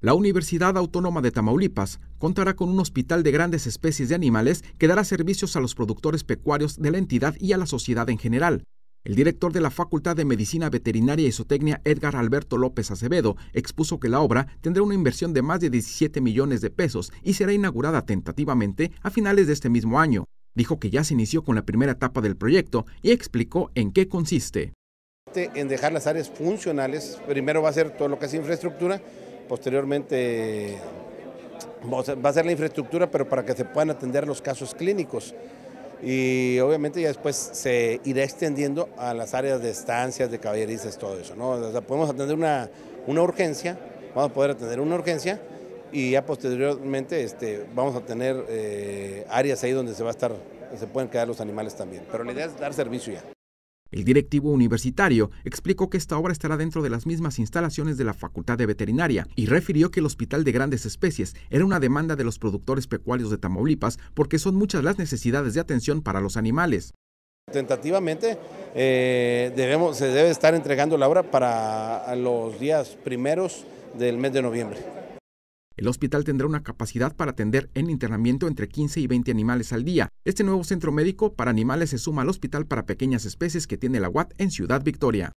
La Universidad Autónoma de Tamaulipas contará con un hospital de grandes especies de animales que dará servicios a los productores pecuarios de la entidad y a la sociedad en general. El director de la Facultad de Medicina Veterinaria y Zootecnia, Edgar Alberto López Acevedo, expuso que la obra tendrá una inversión de más de 17 millones de pesos y será inaugurada tentativamente a finales de este mismo año. Dijo que ya se inició con la primera etapa del proyecto y explicó en qué consiste. En dejar las áreas funcionales, primero va a ser todo lo que es infraestructura, posteriormente va a ser la infraestructura, pero para que se puedan atender los casos clínicos. Y obviamente ya después se irá extendiendo a las áreas de estancias, de caballerizas, todo eso. podemos atender una, una urgencia, vamos a poder atender una urgencia y ya posteriormente este, vamos a tener eh, áreas ahí donde se va a estar, se pueden quedar los animales también. Pero la idea es dar servicio ya. El directivo universitario explicó que esta obra estará dentro de las mismas instalaciones de la Facultad de Veterinaria y refirió que el Hospital de Grandes Especies era una demanda de los productores pecuarios de Tamaulipas porque son muchas las necesidades de atención para los animales. Tentativamente eh, se debe estar entregando la obra para los días primeros del mes de noviembre. El hospital tendrá una capacidad para atender en internamiento entre 15 y 20 animales al día. Este nuevo centro médico para animales se suma al hospital para pequeñas especies que tiene la UAT en Ciudad Victoria.